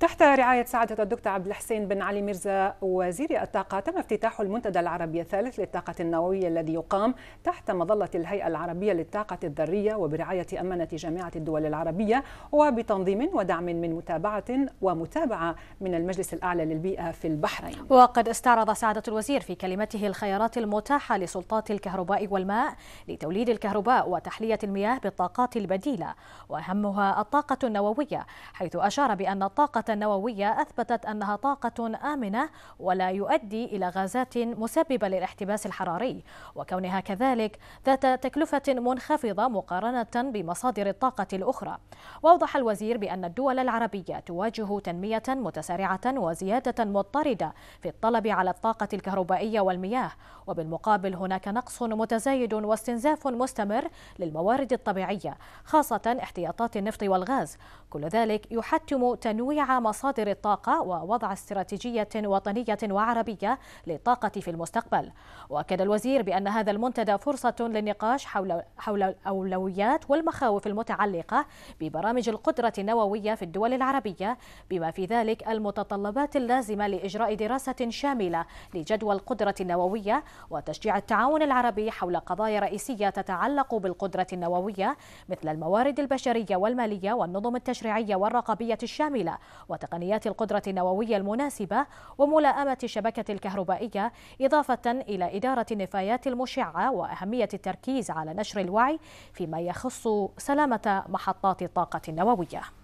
تحت رعاية سعادة الدكتور عبد الحسين بن علي ميرزا وزير الطاقة تم افتتاح المنتدى العربي الثالث للطاقة النووية الذي يقام تحت مظلة الهيئة العربية للطاقة الذرية وبرعاية أمانة جامعة الدول العربية وبتنظيم ودعم من متابعة ومتابعة من المجلس الأعلى للبيئة في البحرين وقد استعرض سعادة الوزير في كلمته الخيارات المتاحة لسلطات الكهرباء والماء لتوليد الكهرباء وتحلية المياه بالطاقات البديلة وأهمها الطاقة النووية حيث أشار بأن الطاقة الطاقة النووية أثبتت أنها طاقة آمنة ولا يؤدي إلى غازات مسببة للاحتباس الحراري وكونها كذلك ذات تكلفة منخفضة مقارنة بمصادر الطاقة الأخرى وأوضح الوزير بأن الدول العربية تواجه تنمية متسارعة وزيادة مضطردة في الطلب على الطاقة الكهربائية والمياه وبالمقابل هناك نقص متزايد واستنزاف مستمر للموارد الطبيعية خاصة احتياطات النفط والغاز كل ذلك يحتم تنويع مصادر الطاقة ووضع استراتيجية وطنية وعربية للطاقة في المستقبل وأكد الوزير بأن هذا المنتدى فرصة للنقاش حول, حول الأولويات والمخاوف المتعلقة ببرامج القدرة النووية في الدول العربية بما في ذلك المتطلبات اللازمة لإجراء دراسة شاملة لجدوى القدرة النووية وتشجيع التعاون العربي حول قضايا رئيسية تتعلق بالقدرة النووية مثل الموارد البشرية والمالية والنظم التشريعية التشريعية والرقابية الشاملة وتقنيات القدرة النووية المناسبة وملاءمة الشبكة الكهربائية إضافة إلى إدارة النفايات المشعة وأهمية التركيز على نشر الوعي فيما يخص سلامة محطات الطاقة النووية